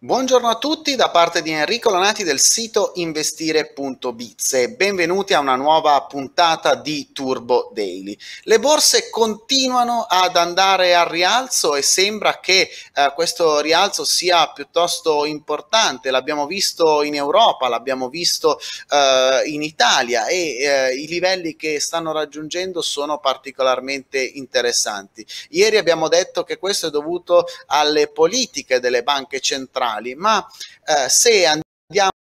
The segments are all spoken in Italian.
Buongiorno a tutti da parte di Enrico Lanati del sito investire.biz e benvenuti a una nuova puntata di Turbo Daily. Le borse continuano ad andare al rialzo e sembra che eh, questo rialzo sia piuttosto importante, l'abbiamo visto in Europa, l'abbiamo visto eh, in Italia e eh, i livelli che stanno raggiungendo sono particolarmente interessanti. Ieri abbiamo detto che questo è dovuto alle politiche delle banche centrali culturali, ma eh, se andiamo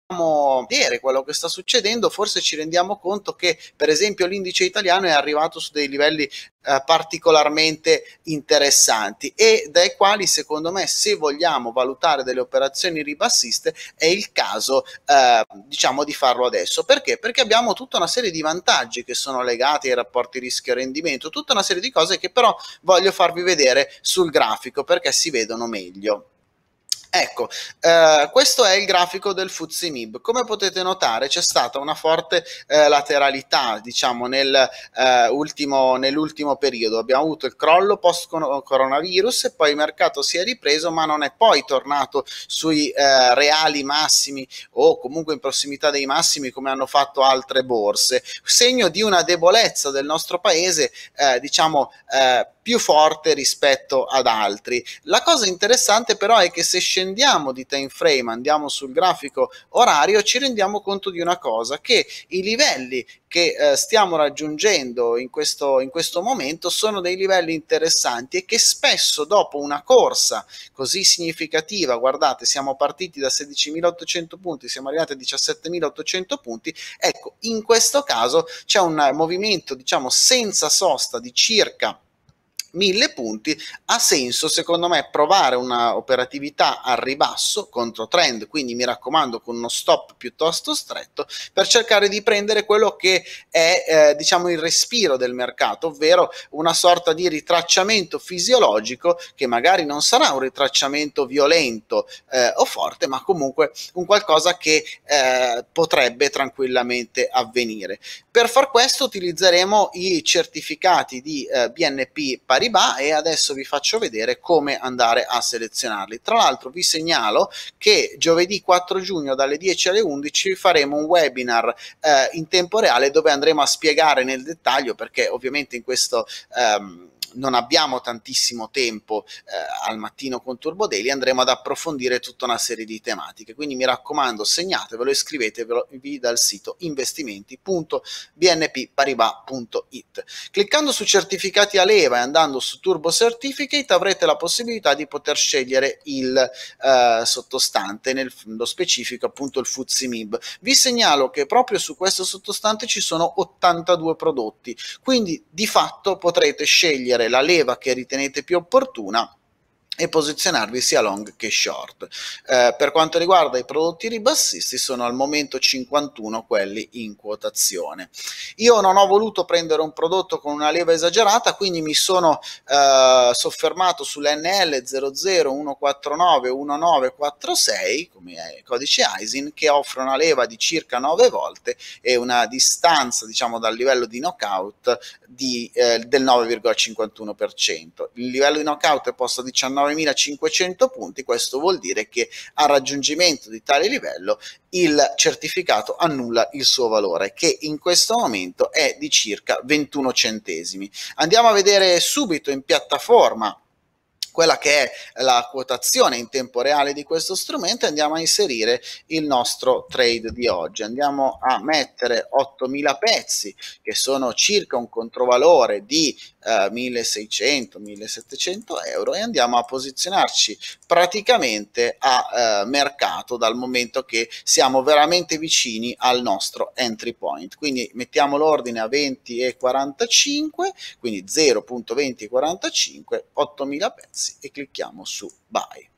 a vedere quello che sta succedendo, forse ci rendiamo conto che, per esempio, l'indice italiano è arrivato su dei livelli eh, particolarmente interessanti e dai quali, secondo me, se vogliamo valutare delle operazioni ribassiste, è il caso, eh, diciamo, di farlo adesso. Perché? Perché abbiamo tutta una serie di vantaggi che sono legati ai rapporti rischio-rendimento, tutta una serie di cose che però voglio farvi vedere sul grafico perché si vedono meglio. Ecco, eh, questo è il grafico del Fuzzi Mib. Come potete notare c'è stata una forte eh, lateralità, diciamo, nel, eh, ultimo, nell'ultimo periodo. Abbiamo avuto il crollo post coronavirus e poi il mercato si è ripreso, ma non è poi tornato sui eh, reali massimi o comunque in prossimità dei massimi come hanno fatto altre borse. Segno di una debolezza del nostro paese, eh, diciamo, eh, più forte rispetto ad altri. La cosa interessante però è che se scendiamo di time frame, andiamo sul grafico orario, ci rendiamo conto di una cosa, che i livelli che eh, stiamo raggiungendo in questo, in questo momento sono dei livelli interessanti e che spesso dopo una corsa così significativa, guardate, siamo partiti da 16.800 punti, siamo arrivati a 17.800 punti, ecco, in questo caso c'è un movimento, diciamo, senza sosta di circa 1000 punti, ha senso secondo me provare una operatività al ribasso contro trend, quindi mi raccomando con uno stop piuttosto stretto per cercare di prendere quello che è eh, diciamo il respiro del mercato, ovvero una sorta di ritracciamento fisiologico che magari non sarà un ritracciamento violento eh, o forte, ma comunque un qualcosa che eh, potrebbe tranquillamente avvenire. Per far questo utilizzeremo i certificati di eh, BNP Paribas Paribas e adesso vi faccio vedere come andare a selezionarli. Tra l'altro vi segnalo che giovedì 4 giugno dalle 10 alle 11 faremo un webinar eh, in tempo reale dove andremo a spiegare nel dettaglio perché ovviamente in questo... Ehm, non abbiamo tantissimo tempo eh, al mattino con Turbo Daily, andremo ad approfondire tutta una serie di tematiche. Quindi mi raccomando, segnatevelo e iscrivetevi dal sito investimenti.bnpparibas.it. Cliccando su certificati a leva e andando su Turbo Certificate avrete la possibilità di poter scegliere il eh, sottostante, nello specifico appunto il Fuzzi MIB. Vi segnalo che proprio su questo sottostante ci sono 82 prodotti, quindi di fatto potrete scegliere scegliere la leva che ritenete più opportuna e posizionarvi sia long che short. Eh, per quanto riguarda i prodotti ribassisti sono al momento 51 quelli in quotazione. Io non ho voluto prendere un prodotto con una leva esagerata, quindi mi sono eh, soffermato sull'NL 00149 1946 come codice ISIN che offre una leva di circa 9 volte e una distanza diciamo dal livello di knockout di, eh, del 9,51%. Il livello di knockout è posto a 19 9.500 punti, questo vuol dire che al raggiungimento di tale livello il certificato annulla il suo valore, che in questo momento è di circa 21 centesimi. Andiamo a vedere subito in piattaforma quella che è la quotazione in tempo reale di questo strumento e andiamo a inserire il nostro trade di oggi. Andiamo a mettere 8000 pezzi che sono circa un controvalore di eh, 1600-1700 euro e andiamo a posizionarci praticamente a eh, mercato dal momento che siamo veramente vicini al nostro entry point. Quindi mettiamo l'ordine a 20 e 45, quindi 0.2045, 8000 pezzi prezzi e clicchiamo su buy.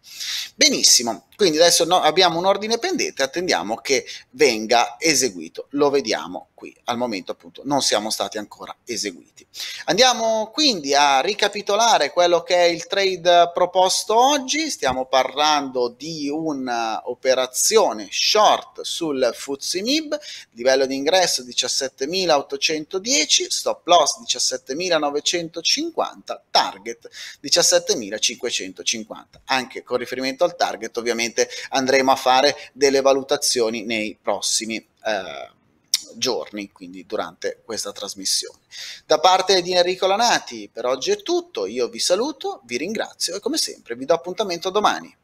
Benissimo, quindi adesso no, abbiamo un ordine pendente, attendiamo che venga eseguito, lo vediamo qui, al momento appunto non siamo stati ancora eseguiti. Andiamo quindi a ricapitolare quello che è il trade proposto oggi, stiamo parlando di un'operazione short sul FTSE MIB, livello di ingresso 17.810, stop loss 17.950, target 17.000 34.550. Anche con riferimento al target ovviamente andremo a fare delle valutazioni nei prossimi eh, giorni, quindi durante questa trasmissione. Da parte di Enrico Lanati per oggi è tutto, io vi saluto, vi ringrazio e come sempre vi do appuntamento domani.